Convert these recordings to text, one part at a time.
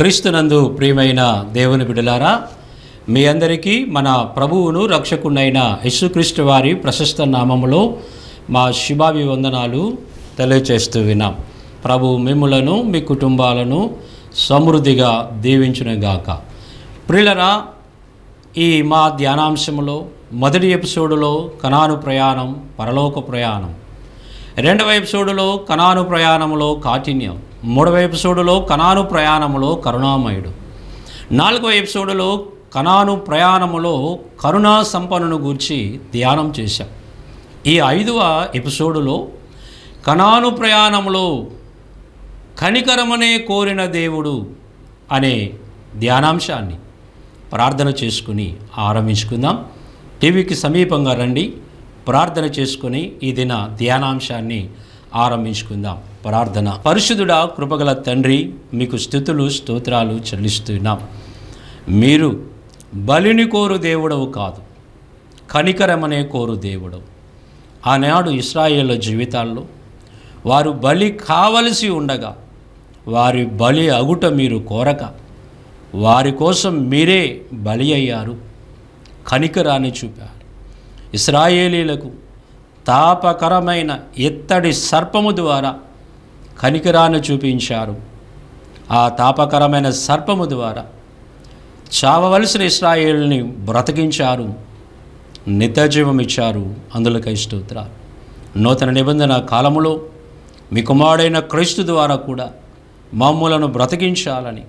క్రీస్తునందు ప్రియమైన దేవుని బిడలారా మీ అందరికీ మన ప్రభువును రక్షకునైన యేసుక్రీస్తు వారి ప్రశస్త నామములో మా శుభాభివందనాలు తెలియచేస్తూ విన్నాం ప్రభు మిమ్ములను మీ కుటుంబాలను సమృద్ధిగా దీవించునుగాక ప్రియులరా ఈ మా ధ్యానాంశంలో మొదటి ఎపిసోడులో కణాను ప్రయాణం పరలోక ప్రయాణం రెండవ ఎపిసోడులో కణాను ప్రయాణంలో కాఠిన్యం మూడవ ఎపిసోడులో కణాను ప్రయాణములో కరుణామయుడు నాలుగవ ఎపిసోడులో కణాను ప్రయాణములో కరుణా సంపన్నును గూర్చి ధ్యానం చేశాం ఈ ఐదవ ఎపిసోడులో కణాను ప్రయాణములో కనికరమనే కోరిన దేవుడు అనే ధ్యానాంశాన్ని ప్రార్థన చేసుకుని ఆరంభించుకుందాం టీవీకి సమీపంగా రండి ప్రార్థన చేసుకుని ఈ దిన ధ్యానాంశాన్ని ఆరంభించుకుందాం ప్రార్థన పరిశుద్ధుడా కృపగల తండ్రి మీకు స్థుతులు స్తోత్రాలు చెల్లిస్తున్నాం మీరు బలిని కోరు దేవుడవు కాదు కనికరమనే కోరు దేవుడవు ఆనాడు ఇస్రాయేళ్ల జీవితాల్లో వారు బలి కావలసి ఉండగా వారి బలి అగుట మీరు కోరక వారి కోసం మీరే బలి అయ్యారు కనికరాన్ని చూపారు ఇస్రాయేలీలకు తాపకరమైన ఎత్తడి సర్పము ద్వారా కనికరాన్ని చూపించారు ఆ తాపకరమైన సర్పము ద్వారా చావవలసిన ఇస్రాయేల్ని బ్రతికించారు ఇచ్చారు అందులోకి స్తోత్రాలు నూతన నిబంధన కాలములో మీ కుమారుడైన క్రీస్తు ద్వారా కూడా మామూలను బ్రతికించాలని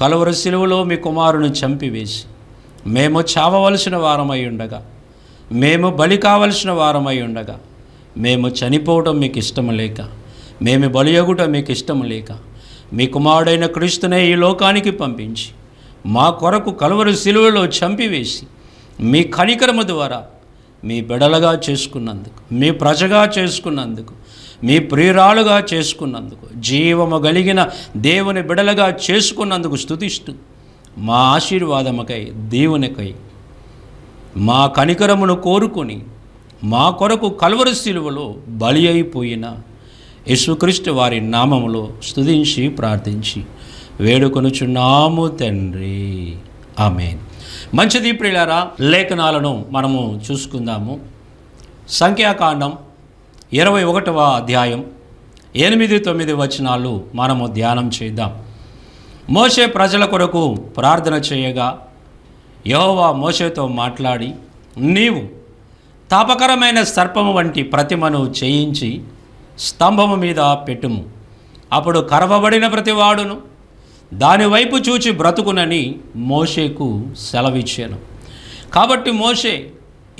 కలువరు శిలువలో మీ కుమారుని చంపివేసి మేము చావవలసిన వారమై ఉండగా మేము బలి కావలసిన వారమై ఉండగా మేము చనిపోవడం మీకు ఇష్టం లేక మేము బలియగుట మీకు ఇష్టం లేక మీ కుమారుడైన క్రీస్తునే ఈ లోకానికి పంపించి మా కొరకు కలువరు సిలువలో చంపివేసి మీ కనికరము ద్వారా మీ బిడలుగా చేసుకున్నందుకు మీ ప్రజగా చేసుకున్నందుకు మీ ప్రియురాలుగా చేసుకున్నందుకు జీవము కలిగిన దేవుని బిడలుగా చేసుకున్నందుకు స్థుతిస్తూ మా ఆశీర్వాదముకై దేవునికై మా కనికరమును కోరుకొని మా కొరకు కలువరు సిలువలో బలి అయిపోయిన యేసుక్రీస్తు వారి నామములో స్తుతించి ప్రార్థించి వేడుకొనుచున్నాము తండ్రి ఆమె మంచిది ప్రియులారా లేఖనాలను మనము చూసుకుందాము సంఖ్యాకాండం ఇరవై ఒకటవ అధ్యాయం ఎనిమిది తొమ్మిది వచనాలు మనము ధ్యానం చేద్దాం మోసే ప్రజల కొరకు ప్రార్థన చేయగా యహోవా మోసేతో మాట్లాడి నీవు తాపకరమైన సర్పము వంటి ప్రతిమను చేయించి స్తంభము మీద పెట్టుము అప్పుడు కరవబడిన ప్రతివాడును దానివైపు చూచి బ్రతుకునని మోషేకు సెలవిచ్చాను కాబట్టి మోషే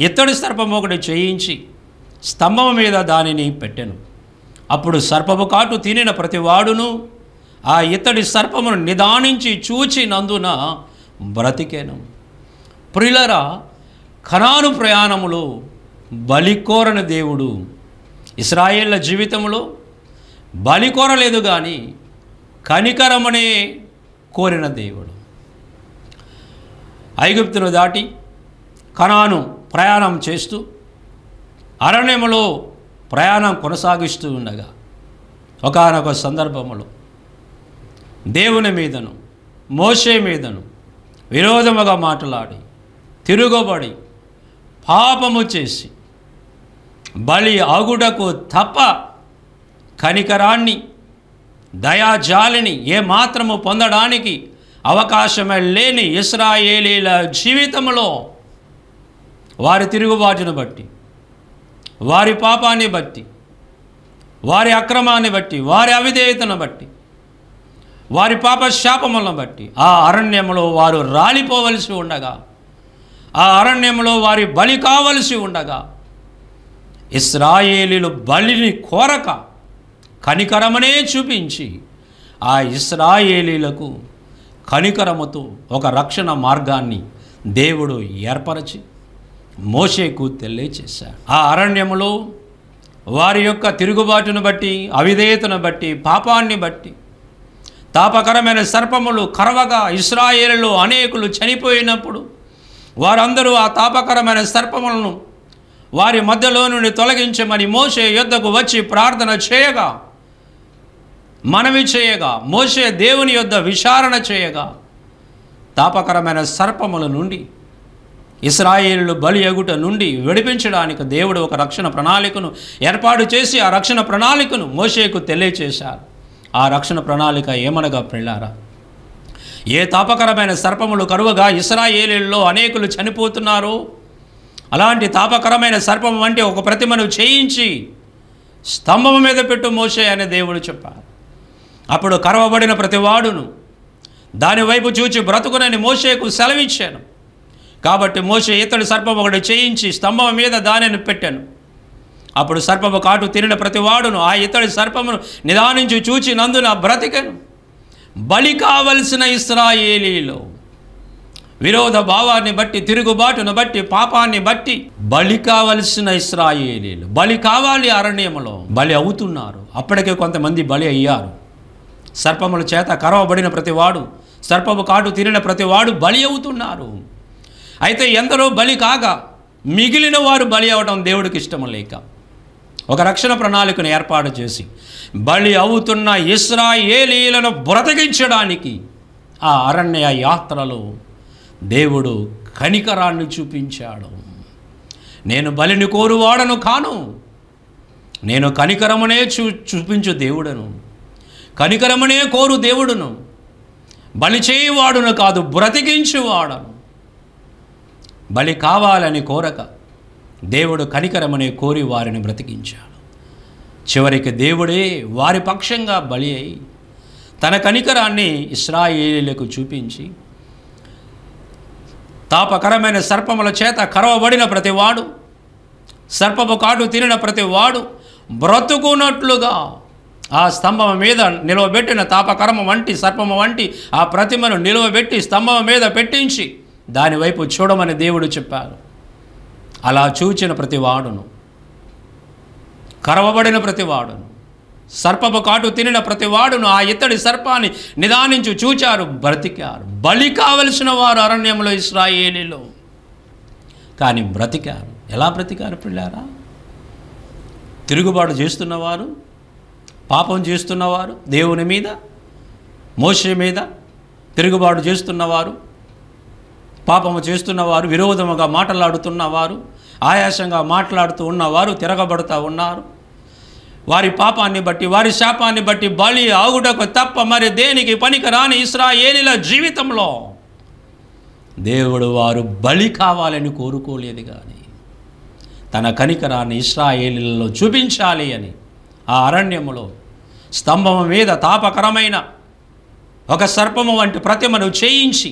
ఇత్తడి సర్పము ఒకటి చేయించి స్తంభం మీద దానిని పెట్టాను అప్పుడు సర్పము కాటు తినిన ప్రతివాడును ఆ ఇత్తడి సర్పమును నిదానించి చూచి నందున బ్రతికాను ప్రిలరా కణాను ప్రయాణములో బలికోరని దేవుడు ఇస్రాయేళ్ల జీవితంలో బలి కోరలేదు కానీ కనికరమనే కోరిన దేవుడు ఐగుప్తును దాటి కణాను ప్రయాణం చేస్తూ అరణ్యములో ప్రయాణం కొనసాగిస్తూ ఉండగా ఒకనొక సందర్భములో దేవుని మీదను మోసే మీదను విరోధముగా మాట్లాడి తిరుగుబడి పాపము చేసి బలి ఆగుడకు తప్ప కనికరాన్ని దయాజాలిని ఏమాత్రము పొందడానికి అవకాశమే లేని ఇస్రాయేలీల జీవితంలో వారి తిరుగుబాటును బట్టి వారి పాపాన్ని బట్టి వారి అక్రమాన్ని బట్టి వారి అవిధేయతను బట్టి వారి పాప శాపములను బట్టి ఆ అరణ్యంలో వారు రాలిపోవలసి ఉండగా ఆ అరణ్యంలో వారి బలి కావలసి ఉండగా ఇస్రాయేలీలు బలిని కోరక కనికరమనే చూపించి ఆ ఇస్రాయేలీలకు కనికరముతో ఒక రక్షణ మార్గాన్ని దేవుడు ఏర్పరచి మోషేకు తెలియచేశాడు ఆ అరణ్యములో వారి యొక్క తిరుగుబాటును బట్టి అవిధేయతను బట్టి పాపాన్ని బట్టి తాపకరమైన సర్పములు కరవగా ఇస్రాయేలులో అనేకులు చనిపోయినప్పుడు వారందరూ ఆ తాపకరమైన సర్పములను వారి మధ్యలో నుండి తొలగించమని మోసే యుద్ధకు వచ్చి ప్రార్థన చేయగా మనవి చేయగా మోసే దేవుని యొద్ విచారణ చేయగా తాపకరమైన సర్పముల నుండి ఇస్రాయేలు బలి ఎగుట నుండి విడిపించడానికి దేవుడు ఒక రక్షణ ప్రణాళికను ఏర్పాటు చేసి ఆ రక్షణ ప్రణాళికను మోసేకు తెలియచేశారు ఆ రక్షణ ప్రణాళిక ఏమనగా పెళ్ళారా ఏ తాపకరమైన సర్పములు కరువగా ఇస్రాయేలీల్లో అనేకులు చనిపోతున్నారు అలాంటి తాపకరమైన సర్పం వంటి ఒక ప్రతిమను చేయించి స్తంభం మీద పెట్టు మోసే అనే దేవుడు చెప్పారు అప్పుడు కరవబడిన ప్రతివాడును దానివైపు చూచి బ్రతుకునని మోసేకు సెలవిచ్చాను కాబట్టి మోసే ఇతడు సర్పం ఒకటి చేయించి స్తంభం మీద దానిని పెట్టాను అప్పుడు సర్పము కాటు తిరిగిన ప్రతివాడును ఆ ఇతడి సర్పమును నిదానించి చూచి నందున బ్రతికను బలి కావలసిన ఇస్రాయేలీలో విరోధ భావాన్ని బట్టి తిరుగుబాటును బట్టి పాపాన్ని బట్టి బలి కావలసిన ఇస్రాయేలీలు బలి కావాలి అరణ్యములో బలి అవుతున్నారు అప్పటికే కొంతమంది బలి అయ్యారు సర్పముల చేత కరవబడిన ప్రతివాడు సర్పము కాటు తిరిగిన ప్రతివాడు బలి అవుతున్నారు అయితే ఎందరో బలి కాగా మిగిలిన వారు బలి అవడం దేవుడికి ఇష్టం లేక ఒక రక్షణ ప్రణాళికను ఏర్పాటు చేసి బలి అవుతున్న ఇస్రాయేలీలను బ్రతకించడానికి ఆ అరణ్య యాత్రలో దేవుడు కనికరాన్ని చూపించాడు నేను బలిని కోరువాడను కాను నేను కనికరమునే చూ చూపించు దేవుడను కనికరమునే కోరు దేవుడును బలి చేయువాడును కాదు బ్రతికించువాడను బలి కావాలని కోరక దేవుడు కనికరమనే కోరి వారిని బ్రతికించాడు చివరికి దేవుడే వారి పక్షంగా బలి అయి తన కనికరాన్ని ఇస్రాయేలీలకు చూపించి తాపకరమైన సర్పముల చేత కరవబడిన ప్రతివాడు సర్పపు కాటు తినిన ప్రతివాడు బ్రతుకున్నట్లుగా ఆ స్తంభం మీద నిలవబెట్టిన తాపకరమ వంటి సర్పము వంటి ఆ ప్రతిమను నిలవబెట్టి స్తంభం మీద పెట్టించి దానివైపు చూడమని దేవుడు చెప్పాడు అలా చూచిన ప్రతివాడును కరవబడిన ప్రతివాడును సర్పపు కాటు తినిన ప్రతి వాడును ఆ ఇత్తడి సర్పాన్ని నిదానించు చూచారు బ్రతికారు బలి కావలసిన వారు అరణ్యంలో ఇస్రాయేలీలో కానీ బ్రతికారు ఎలా బ్రతికారు పిల్లారా తిరుగుబాటు చేస్తున్నవారు పాపం చేస్తున్నవారు దేవుని మీద మోస మీద తిరుగుబాటు చేస్తున్నవారు పాపము చేస్తున్నవారు విరోధముగా మాట్లాడుతున్నవారు ఆయాసంగా మాట్లాడుతూ ఉన్నవారు తిరగబడుతూ ఉన్నారు వారి పాపాన్ని బట్టి వారి శాపాన్ని బట్టి బలి ఆగుటకు తప్ప మరి దేనికి పనికిరాని ఇస్రాయేలీల జీవితంలో దేవుడు వారు బలి కావాలని కోరుకోలేదు కానీ తన కనికరాన్ని ఇస్రాయేలీలలో చూపించాలి అని ఆ అరణ్యములో స్తంభము మీద తాపకరమైన ఒక సర్పము వంటి ప్రతిమను చేయించి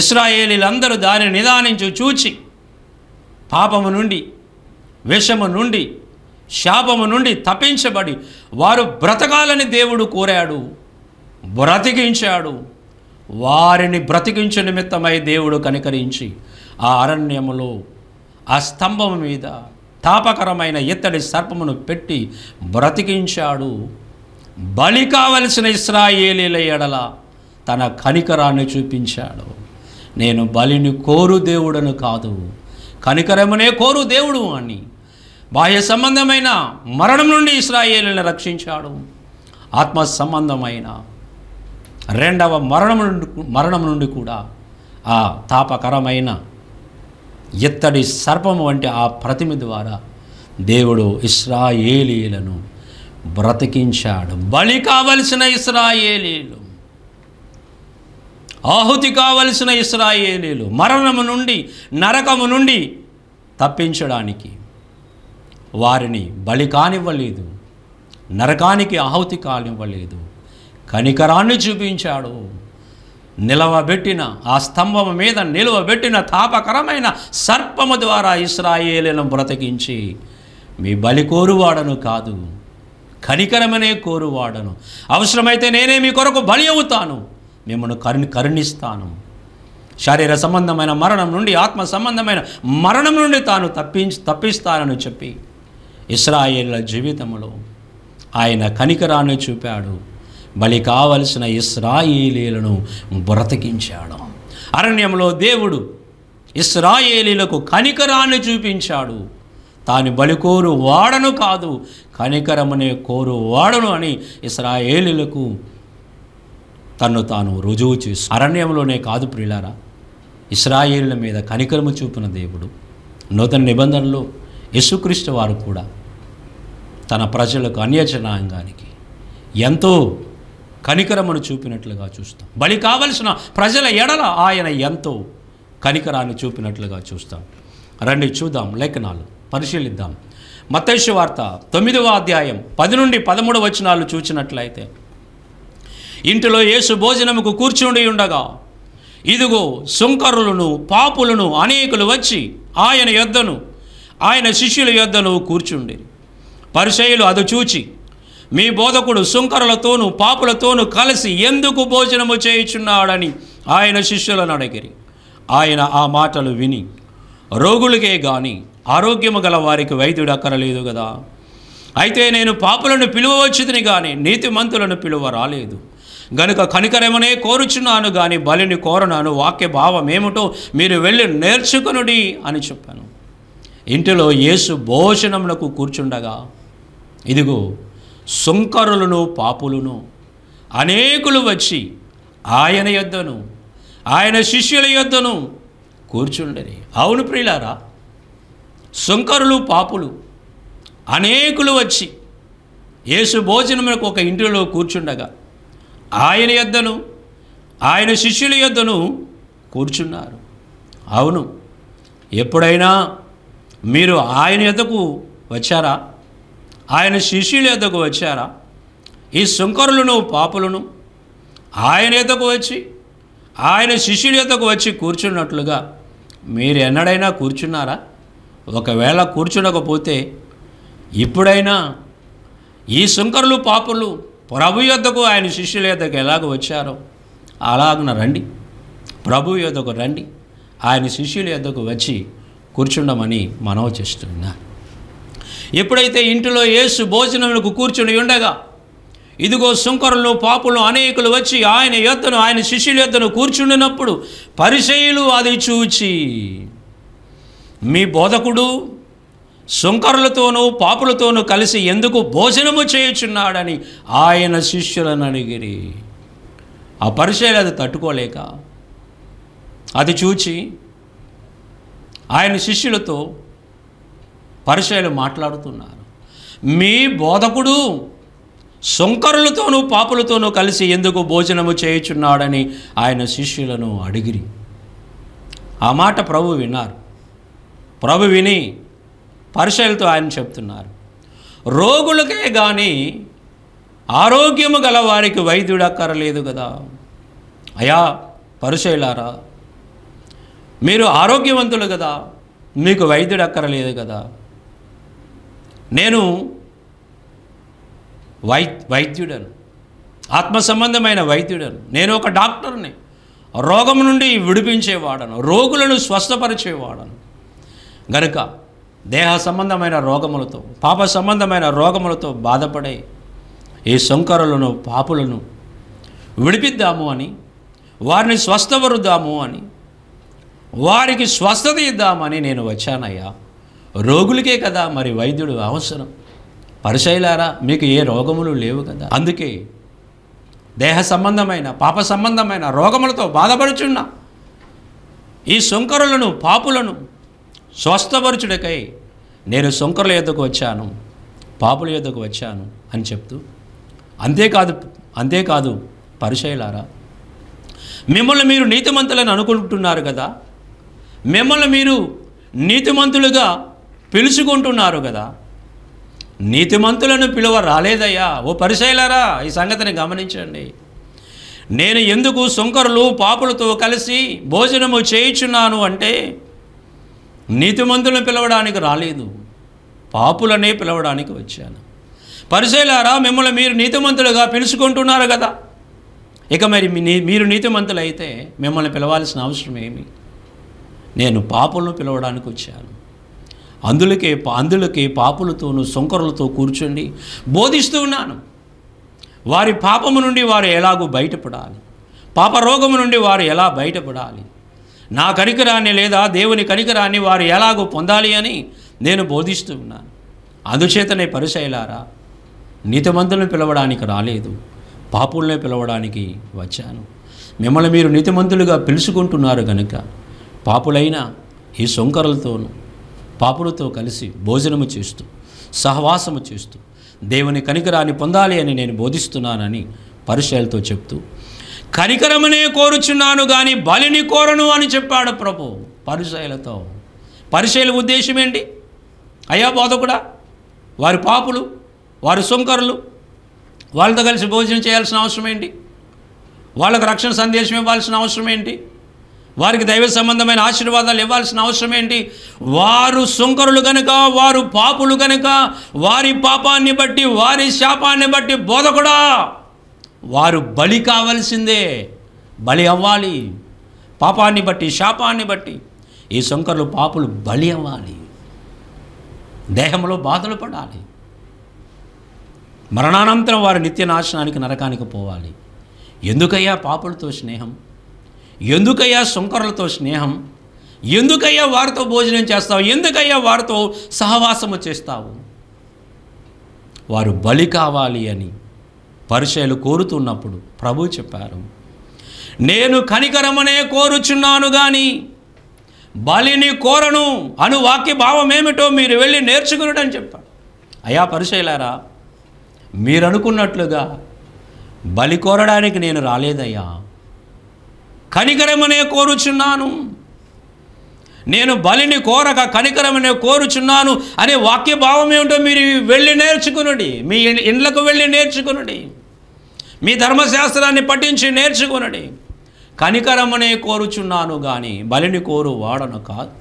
ఇస్రాయేలీలందరూ దానిని నిదానించి చూచి పాపము నుండి విషము నుండి శాపము నుండి తప్పించబడి వారు బ్రతకాలని దేవుడు కోరాడు బ్రతికించాడు వారిని బ్రతికించే నిమిత్తమై దేవుడు కనికరించి ఆ అరణ్యములో ఆ స్తంభం మీద తాపకరమైన ఇత్తడి సర్పమును పెట్టి బ్రతికించాడు బలి కావలసిన ఇస్రాయేలీల ఎడల తన కనికరాన్ని చూపించాడు నేను బలిని కోరు దేవుడను కాదు కనికరమునే కోరు దేవుడు అని బాహ్య సంబంధమైన మరణం నుండి ఇస్రాయేలుని రక్షించాడు ఆత్మ సంబంధమైన రెండవ మరణం నుండి మరణం నుండి కూడా ఆ తాపకరమైన ఎత్తడి సర్పము వంటి ఆ ప్రతిమ ద్వారా దేవుడు ఇస్రాయేలీలను బ్రతికించాడు బలి కావలసిన ఇస్రాయేలీలు ఆహుతి కావలసిన ఇస్రాయేలీలు మరణము నుండి నరకము నుండి తప్పించడానికి వారిని బలి కానివ్వలేదు నరకానికి ఆహుతి కానివ్వలేదు కనికరాన్ని చూపించాడు నిలవబెట్టిన ఆ స్తంభం మీద నిలవబెట్టిన తాపకరమైన సర్పము ద్వారా ఇస్రాయేలను బ్రతికించి మీ బలి కోరువాడను కాదు కనికరమనే కోరువాడను అవసరమైతే నేనే మీ కొరకు బలి అవుతాను మిమ్మల్ని కరుణి కరుణిస్తాను శారీర సంబంధమైన మరణం నుండి ఆత్మ సంబంధమైన మరణం నుండి తాను తప్పించి తప్పిస్తానని చెప్పి ఇస్రాయేళ్ల జీవితంలో ఆయన కనికరాన్ని చూపాడు బలి కావలసిన ఇస్రాయేలీలను బ్రతికించాడు అరణ్యంలో దేవుడు ఇస్రాయేలీలకు కనికరాన్ని చూపించాడు తాను బలికోరు వాడను కాదు కనికరమనే కోరు వాడను అని ఇస్రాయేలీలకు తను తాను రుజువు చేసి అరణ్యంలోనే కాదు ప్రియులారా ఇస్రాయేలీల మీద కనికరము చూపిన దేవుడు నూతన నిబంధనలు యేసుక్రీస్తు వారు కూడా తన ప్రజలకు అన్యజనాంగానికి ఎంతో కనికరమును చూపినట్లుగా చూస్తాం బలి కావలసిన ప్రజల ఎడల ఆయన ఎంతో కనికరాన్ని చూపినట్లుగా చూస్తాం రండి చూద్దాం లేఖనాలు పరిశీలిద్దాం మతేశ్వ వార్త తొమ్మిదవ అధ్యాయం పది నుండి పదమూడు వచనాలు చూచినట్లయితే ఇంటిలో యేసు భోజనముకు కూర్చుండి ఉండగా ఇదిగో సుంకరులను పాపులను అనేకులు వచ్చి ఆయన యొద్దను ఆయన శిష్యుల యొద్దను కూర్చుండి పరిశైలు అది చూచి మీ బోధకుడు సుంకరులతోనూ పాపులతోనూ కలిసి ఎందుకు భోజనము చేయుచున్నాడని ఆయన శిష్యులను అడిగిరి ఆయన ఆ మాటలు విని రోగులకే గాని ఆరోగ్యము గల వారికి వైద్యుడు అక్కరలేదు కదా అయితే నేను పాపులను పిలువవచ్చుదని కానీ నీతిమంతులను పిలువ రాలేదు గనుక కనికరమనే కోరుచున్నాను కానీ బలిని కోరనాను వాక్య భావం ఏమిటో మీరు వెళ్ళి నేర్చుకునుడి అని చెప్పాను ఇంటిలో యేసు భోజనమునకు కూర్చుండగా ఇదిగో సుంకరులను పాపులను అనేకులు వచ్చి ఆయన యొద్దను ఆయన శిష్యుల యొద్దను కూర్చుండని అవును ప్రియులారా సుంకరులు పాపులు అనేకులు వచ్చి యేసు భోజనమునకు ఒక ఇంటిలో కూర్చుండగా ఆయన యొద్దను ఆయన శిష్యుల యొద్దను కూర్చున్నారు అవును ఎప్పుడైనా మీరు ఆయన ఎద్దకు వచ్చారా ఆయన శిష్యుల ఎద్దకు వచ్చారా ఈ శుంకరులను పాపులను ఆయన ఎద్దకు వచ్చి ఆయన శిష్యుల ఎద్దకు వచ్చి కూర్చున్నట్లుగా మీరు ఎన్నడైనా కూర్చున్నారా ఒకవేళ కూర్చునకపోతే ఇప్పుడైనా ఈ శుంకరులు పాపులు ప్రభు యొద్దకు ఆయన శిష్యుల యొద్దకు ఎలాగ వచ్చారో అలాగన రండి ప్రభు యొద్దకు రండి ఆయన శిష్యుల యొద్దకు వచ్చి కూర్చుండమని మనవ చేస్తున్నా ఎప్పుడైతే ఇంటిలో యేసు భోజనములకు కూర్చుని ఉండగా ఇదిగో సుంకరులు పాపులు అనేకులు వచ్చి ఆయన యొద్దను ఆయన శిష్యుల యొద్దను కూర్చుండినప్పుడు పరిశైలు అది చూచి మీ బోధకుడు సుంకరులతోనూ పాపులతోనూ కలిసి ఎందుకు భోజనము చేయుచున్నాడని ఆయన శిష్యులను అడిగిరి ఆ పరిశైలు అది తట్టుకోలేక అది చూచి ఆయన శిష్యులతో పరిచయలు మాట్లాడుతున్నారు మీ బోధకుడు సొంకరులతోనూ పాపులతోనూ కలిసి ఎందుకు భోజనము చేయుచున్నాడని ఆయన శిష్యులను అడిగిరి ఆ మాట ప్రభు విన్నారు ప్రభు విని పరిశైలతో ఆయన చెప్తున్నారు రోగులకే కానీ ఆరోగ్యము గల వారికి వైద్యుడు అక్కరలేదు కదా అయా పరిశైలారా మీరు ఆరోగ్యవంతులు కదా మీకు వైద్యుడు అక్కరలేదు కదా నేను వై వైద్యుడను ఆత్మ సంబంధమైన వైద్యుడను నేను ఒక డాక్టర్ని రోగం నుండి విడిపించేవాడను రోగులను స్వస్థపరిచేవాడను గనుక దేహ సంబంధమైన రోగములతో పాప సంబంధమైన రోగములతో బాధపడే ఈ శంకరులను పాపులను విడిపిద్దాము అని వారిని స్వస్థపరుద్దాము అని వారికి స్వస్థత ఇద్దామని నేను వచ్చానయ్యా రోగులకే కదా మరి వైద్యుడు అవసరం పరిశైలారా మీకు ఏ రోగములు లేవు కదా అందుకే దేహ సంబంధమైన పాప సంబంధమైన రోగములతో బాధపడుచున్నా ఈ శంకరులను పాపులను స్వస్థపరచుడకై నేను శంకరుల యొద్దకు వచ్చాను పాపుల యొద్దకు వచ్చాను అని చెప్తూ అంతేకాదు అంతేకాదు పరిశైలారా మిమ్మల్ని మీరు నీతిమంతులని అనుకుంటున్నారు కదా మిమ్మల్ని మీరు నీతిమంతులుగా పిలుచుకుంటున్నారు కదా నీతిమంతులను పిలువ రాలేదయ్యా ఓ పరిశైలరా ఈ సంగతిని గమనించండి నేను ఎందుకు సుంకరులు పాపులతో కలిసి భోజనము చేయించున్నాను అంటే నీతిమంతులను పిలవడానికి రాలేదు పాపులనే పిలవడానికి వచ్చాను పరిశైలారా మిమ్మల్ని మీరు నీతిమంతులుగా పిలుచుకుంటున్నారు కదా ఇక మరి మీరు నీతిమంతులు అయితే మిమ్మల్ని పిలవాల్సిన అవసరం ఏమి నేను పాపలను పిలవడానికి వచ్చాను అందులకే అందులకే పాపులతోనూ సొంకరులతో కూర్చొని బోధిస్తూ ఉన్నాను వారి పాపము నుండి వారు ఎలాగూ బయటపడాలి పాపరోగము నుండి వారు ఎలా బయటపడాలి నా కనికరాన్ని లేదా దేవుని కనికరాన్ని వారు ఎలాగో పొందాలి అని నేను బోధిస్తూ ఉన్నాను అందుచేతనే పరిశైలారా నీతిమంతులను పిలవడానికి రాలేదు పాపులనే పిలవడానికి వచ్చాను మిమ్మల్ని మీరు నీతిమంతులుగా పిలుచుకుంటున్నారు కనుక పాపులైన ఈ శంకరులతోనూ పాపులతో కలిసి భోజనము చేస్తూ సహవాసము చేస్తూ దేవుని కనికరాన్ని పొందాలి అని నేను బోధిస్తున్నానని పరిశీలతో చెప్తూ కనికరమనే కోరుచున్నాను కానీ బలిని కోరను అని చెప్పాడు ప్రభు పరిశైలతో పరిశైల ఉద్దేశం ఏంటి అయ్యా బోధకుడా వారి పాపులు వారి సుంకరులు వాళ్ళతో కలిసి భోజనం చేయాల్సిన అవసరం ఏంటి వాళ్ళకు రక్షణ సందేశం ఇవ్వాల్సిన అవసరం ఏంటి వారికి దైవ సంబంధమైన ఆశీర్వాదాలు ఇవ్వాల్సిన అవసరం ఏంటి వారు సుంకరులు కనుక వారు పాపులు కనుక వారి పాపాన్ని బట్టి వారి శాపాన్ని బట్టి బోధకుడా వారు బలి కావలసిందే బలి అవ్వాలి పాపాన్ని బట్టి శాపాన్ని బట్టి ఈ సుంకరులు పాపులు బలి అవ్వాలి దేహంలో బాధలు పడాలి మరణానంతరం వారు నిత్య నాశనానికి నరకానికి పోవాలి ఎందుకయ్యా పాపులతో స్నేహం ఎందుకయ్యా శంకరులతో స్నేహం ఎందుకయ్యా వారితో భోజనం చేస్తావు ఎందుకయ్యా వారితో సహవాసము చేస్తావు వారు బలి కావాలి అని పరిచయలు కోరుతున్నప్పుడు ప్రభు చెప్పారు నేను కనికరమనే కోరుచున్నాను కానీ బలిని కోరను అను వాక్య భావం ఏమిటో మీరు వెళ్ళి అని చెప్పాడు అయా పరిశైలారా అనుకున్నట్లుగా బలి కోరడానికి నేను రాలేదయ్యా కనికరమనే కోరుచున్నాను నేను బలిని కోరక కనికరమనే కోరుచున్నాను అనే వాక్య భావం ఏమిటో మీరు వెళ్ళి నేర్చుకునండి మీ ఇండ్లకు వెళ్ళి నేర్చుకునండి మీ ధర్మశాస్త్రాన్ని పఠించి నేర్చుకునండి కనికరమనే కోరుచున్నాను కానీ బలిని కోరు వాడను కాదు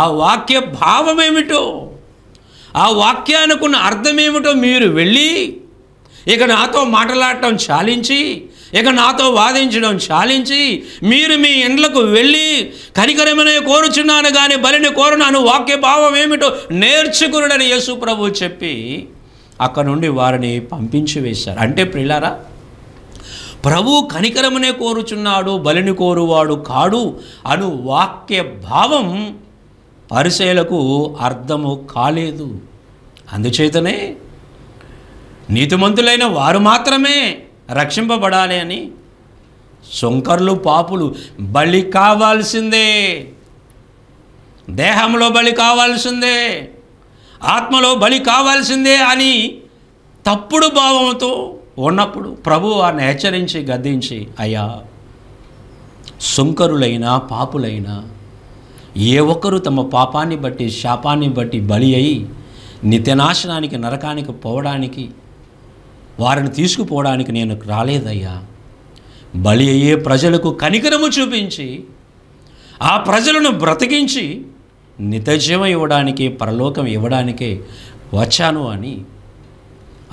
ఆ వాక్య భావం ఏమిటో ఆ వాక్యానికి ఉన్న అర్థం ఏమిటో మీరు వెళ్ళి ఇక నాతో మాట్లాడటం చాలించి ఇక నాతో వాదించడం చాలించి మీరు మీ ఇండ్లకు వెళ్ళి కనికరమనే కోరుచున్నాను కానీ బలిని కోరునాను వాక్య భావం ఏమిటో నేర్చుకున్నాడని యేసు ప్రభు చెప్పి అక్కడ నుండి వారిని పంపించి వేశారు అంటే ప్రిలారా ప్రభు కనికరమనే కోరుచున్నాడు బలిని కోరువాడు కాడు అను వాక్య భావం పరిశీలకు అర్థము కాలేదు అందుచేతనే నీతిమంతులైన వారు మాత్రమే రక్షింపబడాలి అని శంకర్లు పాపులు బలి కావాల్సిందే దేహంలో బలి కావాల్సిందే ఆత్మలో బలి కావాల్సిందే అని తప్పుడు భావంతో ఉన్నప్పుడు ప్రభు వారిని హెచ్చరించి గద్దించి అయ్యా శంకరులైనా పాపులైనా ఏ ఒక్కరు తమ పాపాన్ని బట్టి శాపాన్ని బట్టి బలి అయి నిత్యనాశనానికి నరకానికి పోవడానికి వారిని తీసుకుపోవడానికి నేను రాలేదయ్యా బలి అయ్యే ప్రజలకు కనికరము చూపించి ఆ ప్రజలను బ్రతికించి నితజీవం ఇవ్వడానికి పరలోకం ఇవ్వడానికే వచ్చాను అని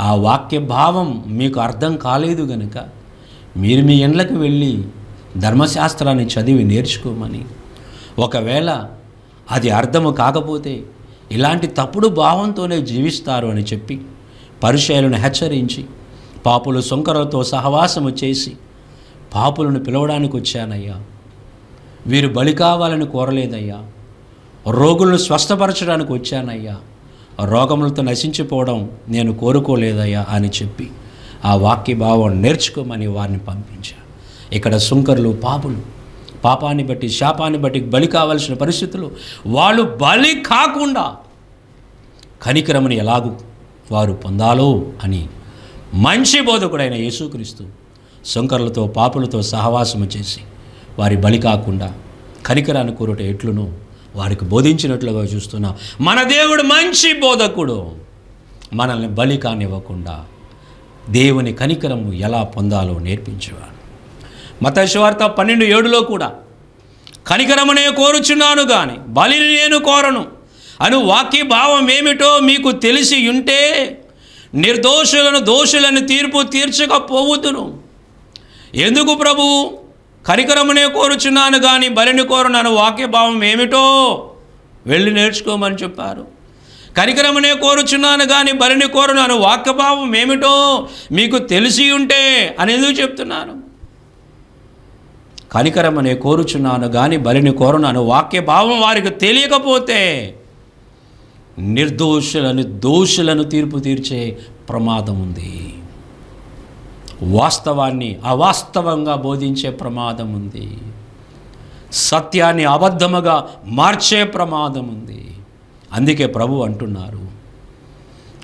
ఆ వాక్య భావం మీకు అర్థం కాలేదు గనుక మీరు మీ ఇండ్లకు వెళ్ళి ధర్మశాస్త్రాన్ని చదివి నేర్చుకోమని ఒకవేళ అది అర్థము కాకపోతే ఇలాంటి తప్పుడు భావంతోనే జీవిస్తారు అని చెప్పి పరిచయాలను హెచ్చరించి పాపులు సుంకరులతో సహవాసము చేసి పాపులను పిలవడానికి వచ్చానయ్యా వీరు బలి కావాలని కోరలేదయ్యా రోగులను స్వస్థపరచడానికి వచ్చానయ్యా రోగములతో నశించిపోవడం నేను కోరుకోలేదయ్యా అని చెప్పి ఆ వాక్య భావం నేర్చుకోమని వారిని పంపించా ఇక్కడ సుంకర్లు పాపులు పాపాన్ని బట్టి శాపాన్ని బట్టి బలి కావలసిన పరిస్థితులు వాళ్ళు బలి కాకుండా కనికరమని ఎలాగూ వారు పొందాలో అని మంచి బోధకుడైన యేసుక్రీస్తు శంకరులతో పాపులతో సహవాసము చేసి వారి బలి కాకుండా కనికరాన్ని కోరుట ఎట్లును వారికి బోధించినట్లుగా చూస్తున్నా మన దేవుడు మంచి బోధకుడు మనల్ని బలి కానివ్వకుండా దేవుని కనికరము ఎలా పొందాలో నేర్పించేవాడు మతశవార్త పన్నెండు ఏడులో కూడా కనికరమునే కోరుచున్నాను కానీ బలిని నేను కోరను అను వాక్యభావం ఏమిటో మీకు తెలిసి ఉంటే నిర్దోషులను దోషులను తీర్పు తీర్చకపోవుతును ఎందుకు ప్రభు కరికరమునే కోరుచున్నాను కానీ బలిని వాక్య వాక్యభావం ఏమిటో వెళ్ళి నేర్చుకోమని చెప్పారు కరికరమునే కోరుచున్నాను కానీ బలిని వాక్య వాక్యభావం ఏమిటో మీకు తెలిసి ఉంటే అని ఎందుకు చెప్తున్నాను కనికరమనే కోరుచున్నాను కానీ బలిని కోరున్నాను వాక్యభావం వారికి తెలియకపోతే నిర్దోషులను దోషులను తీర్పు తీర్చే ప్రమాదం ఉంది వాస్తవాన్ని అవాస్తవంగా బోధించే ప్రమాదం ఉంది సత్యాన్ని అబద్ధముగా మార్చే ప్రమాదం ఉంది అందుకే ప్రభు అంటున్నారు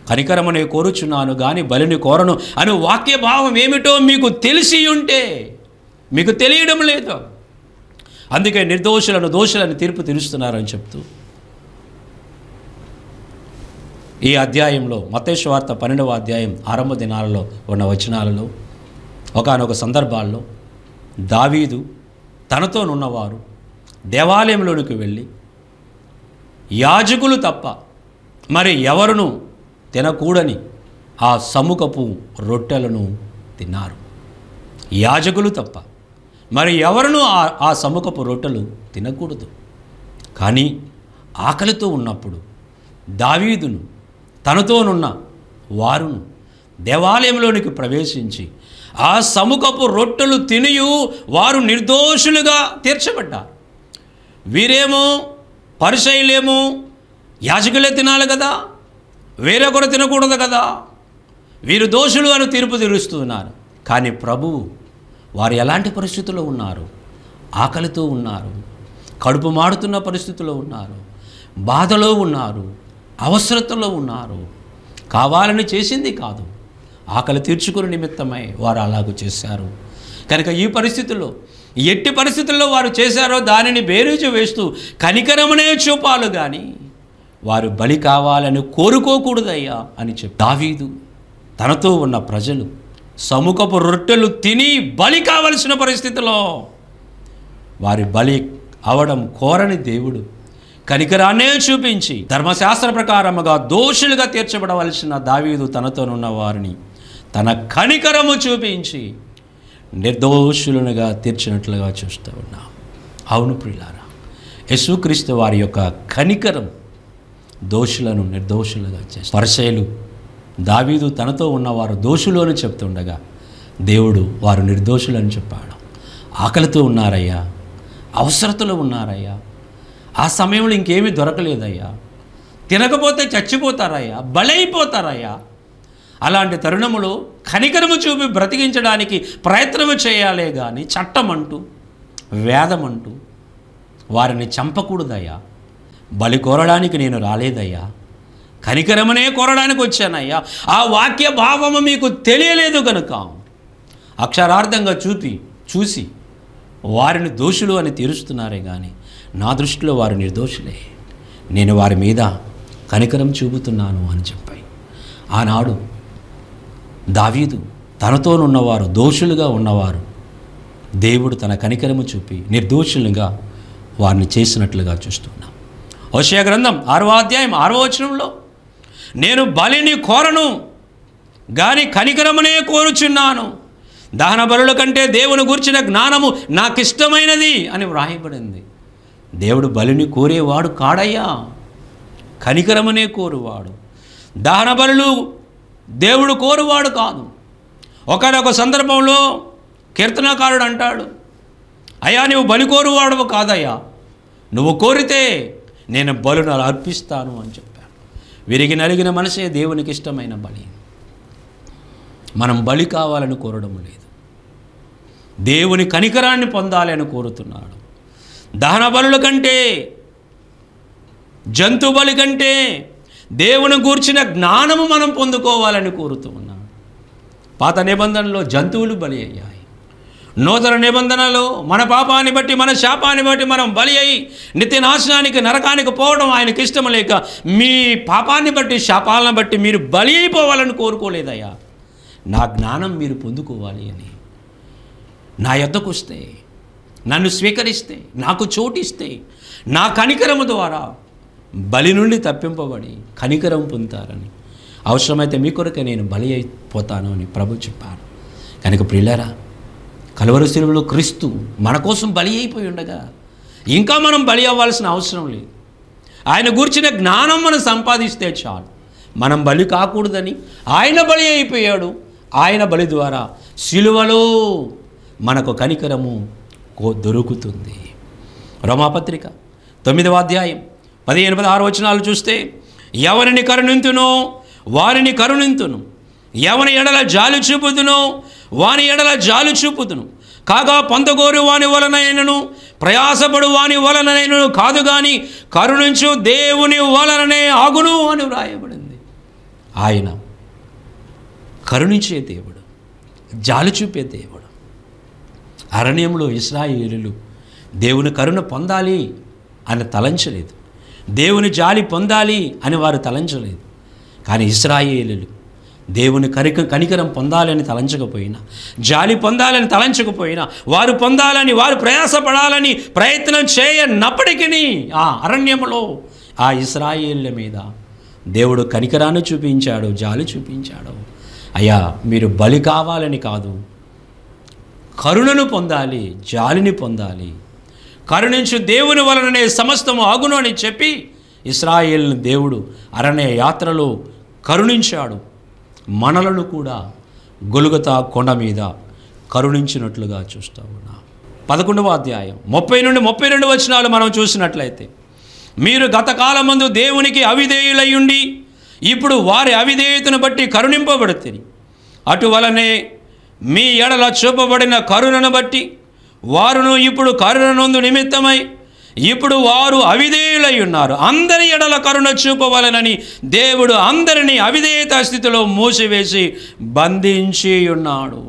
కనికరమని కోరుచున్నాను కానీ బలిని కోరను అని వాక్యభావం ఏమిటో మీకు తెలిసి ఉంటే మీకు తెలియడం లేదు అందుకే నిర్దోషులను దోషులను తీర్పు తీరుస్తున్నారని చెప్తూ ఈ అధ్యాయంలో మతేశ్వార్త పన్నెండవ అధ్యాయం ఆరంభ దినాలలో ఉన్న వచనాలలో ఒకనొక సందర్భాల్లో దావీదు తనతోనున్నవారు దేవాలయంలోనికి వెళ్ళి యాజకులు తప్ప మరి ఎవరును తినకూడని ఆ సముఖపు రొట్టెలను తిన్నారు యాజకులు తప్ప మరి ఎవరును ఆ సముఖపు రొట్టెలు తినకూడదు కానీ ఆకలితో ఉన్నప్పుడు దావీదును తనతోనున్న వారును దేవాలయంలోనికి ప్రవేశించి ఆ సముఖపు రొట్టెలు తినియు వారు నిర్దోషులుగా తీర్చబడ్డారు వీరేమో పరిశైలేమో యాజకులే తినాలి కదా వేరొకరు తినకూడదు కదా వీరు దోషులు అని తీర్పు తీరుస్తున్నారు కానీ ప్రభు వారు ఎలాంటి పరిస్థితుల్లో ఉన్నారు ఆకలితో ఉన్నారు కడుపు మాడుతున్న పరిస్థితుల్లో ఉన్నారు బాధలో ఉన్నారు అవసరతలో ఉన్నారు కావాలని చేసింది కాదు ఆకలి తీర్చుకుని నిమిత్తమై వారు అలాగ చేశారు కనుక ఈ పరిస్థితుల్లో ఎట్టి పరిస్థితుల్లో వారు చేశారో దానిని బేరీజు వేస్తూ కనికరమనే చూపాలు కానీ వారు బలి కావాలని కోరుకోకూడదయ్యా అని చెప్పి దావీదు తనతో ఉన్న ప్రజలు సముఖపు రొట్టెలు తిని బలి కావలసిన పరిస్థితిలో వారి బలి అవడం కోరని దేవుడు కనికరాన్నే చూపించి ధర్మశాస్త్ర ప్రకారముగా దోషులుగా తీర్చబడవలసిన దావీదు తనతోనున్న వారిని తన కనికరము చూపించి నిర్దోషులనుగా తీర్చినట్లుగా చూస్తూ ఉన్నాం అవును ప్రిలారా యశుక్రీస్తు వారి యొక్క కనికరం దోషులను నిర్దోషులుగా చేసి పరిచయలు దావీదు తనతో ఉన్నవారు దోషులు అని చెప్తుండగా దేవుడు వారు నిర్దోషులని చెప్పాడు ఆకలితో ఉన్నారయ్యా అవసరతలో ఉన్నారయ్యా ఆ సమయంలో ఇంకేమీ దొరకలేదయ్యా తినకపోతే చచ్చిపోతారయ్యా బలైపోతారయ్యా అలాంటి తరుణములో కనికరము చూపి బ్రతికించడానికి ప్రయత్నము చేయాలే కానీ చట్టమంటూ వేదమంటూ వారిని చంపకూడదయ్యా బలి కోరడానికి నేను రాలేదయ్యా కనికరమనే కోరడానికి వచ్చానయ్యా ఆ వాక్య భావము మీకు తెలియలేదు కనుక అక్షరార్థంగా చూపి చూసి వారిని దోషులు అని తీరుస్తున్నారే కానీ నా దృష్టిలో వారు నిర్దోషులే నేను వారి మీద కనికరం చూపుతున్నాను అని చెప్పాయి ఆనాడు దావీదు తనతోనున్నవారు దోషులుగా ఉన్నవారు దేవుడు తన కనికరము చూపి నిర్దోషులుగా వారిని చేసినట్లుగా చూస్తున్నాం వశయ గ్రంథం ఆరో అధ్యాయం ఆరో వచనంలో నేను బలిని కోరను గాని కనికరమునే కోరుచున్నాను దహన బరుల కంటే దేవుని గురించిన జ్ఞానము నాకు ఇష్టమైనది అని వ్రాయబడింది దేవుడు బలిని కోరేవాడు కాడయ్యా కనికరమనే కోరువాడు దహన బలు దేవుడు కోరువాడు కాదు ఒకనొక సందర్భంలో కీర్తనకారుడు అంటాడు అయ్యా నువ్వు బలి కోరువాడు కాదయ్యా నువ్వు కోరితే నేను బలును అర్పిస్తాను అని చెప్పాను విరిగి నలిగిన మనసే దేవునికి ఇష్టమైన బలి మనం బలి కావాలని కోరడం లేదు దేవుని కనికరాన్ని పొందాలని కోరుతున్నాడు దహన బలుల కంటే జంతు బలి కంటే దేవుని గూర్చిన జ్ఞానము మనం పొందుకోవాలని కోరుతూ ఉన్నాం పాత నిబంధనలో జంతువులు బలి అయ్యాయి నూతన నిబంధనలో మన పాపాన్ని బట్టి మన శాపాన్ని బట్టి మనం బలి అయి నిత్యనాశనానికి నరకానికి పోవడం ఆయనకి ఇష్టం లేక మీ పాపాన్ని బట్టి శాపాలను బట్టి మీరు బలి అయిపోవాలని కోరుకోలేదయ్యా నా జ్ఞానం మీరు పొందుకోవాలి అని నా యొద్దకు వస్తే నన్ను స్వీకరిస్తే నాకు చోటిస్తే నా కనికరము ద్వారా బలి నుండి తప్పింపబడి కనికరం పొందుతారని అవసరమైతే మీ కొరకే నేను బలి అయిపోతాను అని ప్రభు చెప్పాను కనుక ప్రియులరా కలువరు సెలవులో క్రీస్తు మన కోసం బలి అయిపోయి ఉండగా ఇంకా మనం బలి అవ్వాల్సిన అవసరం లేదు ఆయన గూర్చిన జ్ఞానం మనం సంపాదిస్తే చాలు మనం బలి కాకూడదని ఆయన బలి అయిపోయాడు ఆయన బలి ద్వారా సిలువలో మనకు కనికరము దొరుకుతుంది రోమాపత్రిక తొమ్మిదవ అధ్యాయం పదిహేను ఆరు వచనాలు చూస్తే ఎవరిని కరుణింతును వారిని కరుణింతును ఎవని ఎడల జాలు చూపుతును వాని ఎడల జాలు చూపుతును కాగా పొందగోరు వాని వలనైనను ప్రయాసపడు వాని వలనైనను కాదు కానీ కరుణించు దేవుని వలననే ఆగును అని వ్రాయబడింది ఆయన కరుణించే దేవుడు జాలు చూపే దేవుడు అరణ్యంలో ఇస్రాయేలులు దేవుని కరుణ పొందాలి అని తలంచలేదు దేవుని జాలి పొందాలి అని వారు తలంచలేదు కానీ ఇస్రాయిలు దేవుని కరిక కనికరం పొందాలని తలంచకపోయినా జాలి పొందాలని తలంచకపోయినా వారు పొందాలని వారు ప్రయాసపడాలని ప్రయత్నం చేయనప్పటికీ ఆ అరణ్యంలో ఆ ఇస్రాయేళ్ల మీద దేవుడు కనికరాన్ని చూపించాడు జాలి చూపించాడు అయ్యా మీరు బలి కావాలని కాదు కరుణను పొందాలి జాలిని పొందాలి కరుణించు దేవుని వలననే సమస్తము ఆగును అని చెప్పి ఇస్రాయేల్ని దేవుడు అరణ్య యాత్రలో కరుణించాడు మనలను కూడా గొలుగత కొండ మీద కరుణించినట్లుగా చూస్తా ఉన్నా పదకొండవ అధ్యాయం ముప్పై నుండి ముప్పై రెండు వచనాలు మనం చూసినట్లయితే మీరు ముందు దేవునికి అవిధేయులయ్యుండి ఇప్పుడు వారి అవిధేయతను బట్టి కరుణింపబడుతుంది అటువలనే మీ ఎడల చూపబడిన కరుణను బట్టి వారును ఇప్పుడు కరుణనందు నిమిత్తమై ఇప్పుడు వారు అవిధేయులై ఉన్నారు అందరి ఎడల కరుణ చూపవలనని దేవుడు అందరినీ అవిధేయత స్థితిలో మూసివేసి బంధించి ఉన్నాడు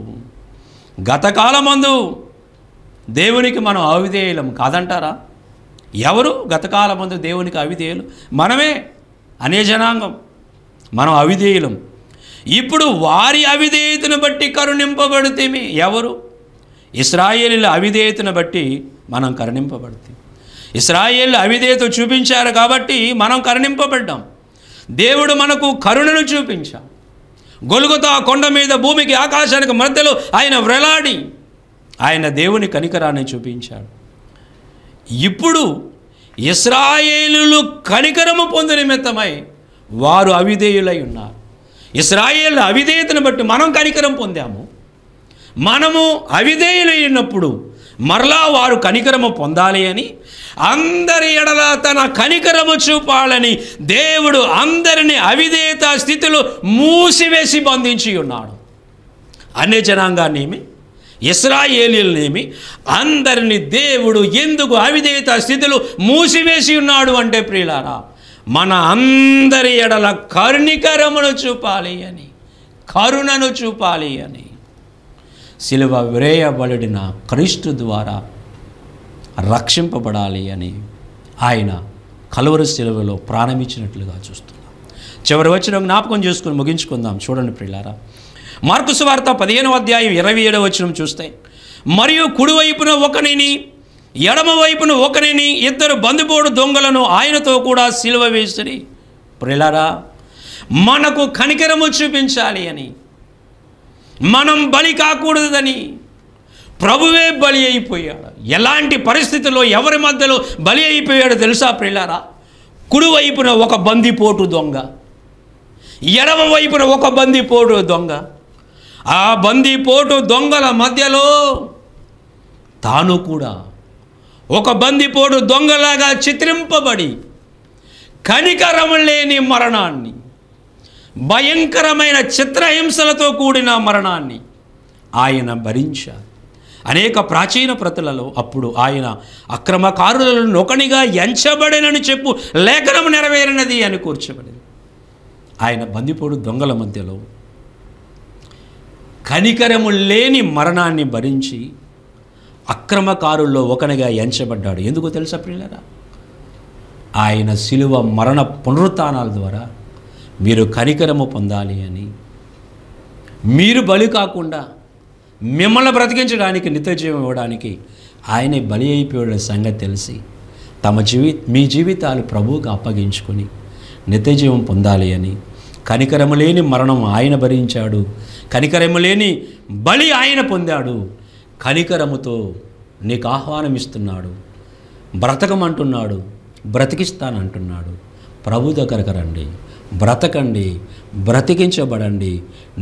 గతకాలమందు దేవునికి మనం అవిధేయులం కాదంటారా ఎవరు గతకాలమందు దేవునికి అవిధేయులు మనమే అనే జనాంగం మనం అవిధేయులం ఇప్పుడు వారి అవిధేయతను బట్టి కరుణింపబడితేమి ఎవరు ఇస్రాయేలీల అవిధేయతను బట్టి మనం కరుణింపబడితే ఇస్రాయేల్ అవిధేయత చూపించారు కాబట్టి మనం కరుణింపబడ్డాం దేవుడు మనకు కరుణను చూపించాం గొలుగుతా కొండ మీద భూమికి ఆకాశానికి మధ్యలో ఆయన వ్రలాడి ఆయన దేవుని కనికరాన్ని చూపించాడు ఇప్పుడు ఇస్రాయేలులు కనికరము పొందిన నిమిత్తమై వారు అవిధేయులై ఉన్నారు ఇస్రాయేల్ అవిధేయతను బట్టి మనం కనికరం పొందాము మనము అవిధేయులైనప్పుడు మరలా వారు కనికరము పొందాలి అని అందరి ఎడల తన కనికరము చూపాలని దేవుడు అందరిని అవిధేత స్థితిలో మూసివేసి బంధించి ఉన్నాడు అన్య జనాంగాన్నేమి ఇస్రాయేలీలనేమి అందరిని దేవుడు ఎందుకు అవిధేత స్థితిలో మూసివేసి ఉన్నాడు అంటే ప్రియులారా మన అందరి ఎడల కరుణికరమును చూపాలి అని కరుణను చూపాలి అని శిలువ విరేయబడిన క్రీస్తు ద్వారా రక్షింపబడాలి అని ఆయన కలువరి శిలువలో ప్రారంభించినట్లుగా చూస్తున్నాం చివరి వచ్చిన జ్ఞాపకం చేసుకుని ముగించుకుందాం చూడండి పిల్లారా మార్కుసు వార్త పదిహేనవ అధ్యాయం ఇరవై ఏడవ వచ్చినం చూస్తే మరియు కుడివైపున ఒకనిని ఎడమవైపును ఒకరిని ఇద్దరు బందిపోడు దొంగలను ఆయనతో కూడా సిలువ వేసిరి ప్రిలరా మనకు కనికరము చూపించాలి అని మనం బలి కాకూడదని ప్రభువే బలి అయిపోయాడు ఎలాంటి పరిస్థితుల్లో ఎవరి మధ్యలో బలి అయిపోయాడో తెలుసా ప్రిలరా కుడివైపున ఒక బందిపోటు దొంగ ఎడమ వైపున ఒక బందిపోటు దొంగ ఆ బందిపోటు దొంగల మధ్యలో తాను కూడా ఒక బందిపోడు దొంగలాగా చిత్రింపబడి కనికరం లేని మరణాన్ని భయంకరమైన చిత్రహింసలతో కూడిన మరణాన్ని ఆయన భరించారు అనేక ప్రాచీన ప్రతులలో అప్పుడు ఆయన అక్రమకారులను నొకనిగా ఎంచబడినని చెప్పు లేఖనం నెరవేరినది అని కూర్చబడింది ఆయన బందిపోడు దొంగల మధ్యలో కనికరము లేని మరణాన్ని భరించి అక్రమకారుల్లో ఒకనిగా ఎంచబడ్డాడు ఎందుకు తెలుసా పిల్లరా ఆయన శిలువ మరణ పునరుత్నాల ద్వారా మీరు కనికరము పొందాలి అని మీరు బలి కాకుండా మిమ్మల్ని బ్రతికించడానికి నిత్యజీవం ఇవ్వడానికి ఆయనే బలి అయిపోయాడు సంగతి తెలిసి తమ జీవి మీ జీవితాలు ప్రభువుకు అప్పగించుకొని నిత్యజీవం పొందాలి అని కనికరము లేని మరణం ఆయన భరించాడు కనికరము లేని బలి ఆయన పొందాడు కనికరముతో నీకు ఆహ్వానం ఇస్తున్నాడు బ్రతకమంటున్నాడు బ్రతికిస్తానంటున్నాడు ప్రభు దగ్గరకు రండి బ్రతకండి బ్రతికించబడండి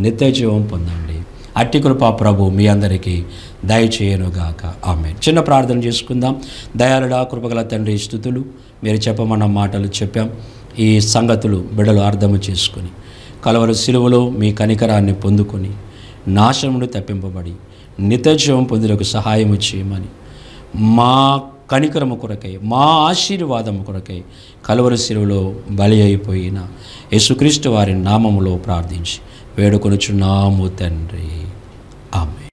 నిత్య జీవం పొందండి అట్టి కృపా ప్రభు మీ అందరికీ దయచేయనుగాక ఆమె చిన్న ప్రార్థన చేసుకుందాం దయాలుడా కృపగల తండ్రి స్థుతులు మీరు చెప్పమన్న మాటలు చెప్పాం ఈ సంగతులు బిడలు అర్థము చేసుకుని కలవరు సిలువలో మీ కనికరాన్ని పొందుకొని నాశముడు తప్పింపబడి నిత్యజీవం పొందులకు సహాయము చేయమని మా కనికరము కొరకై మా ఆశీర్వాదము కొరకై కలువరి శిరువులో బలి అయిపోయిన యేసుక్రీస్తు వారి నామములో ప్రార్థించి వేడుకొనుచున్నాము తండ్రి ఆమె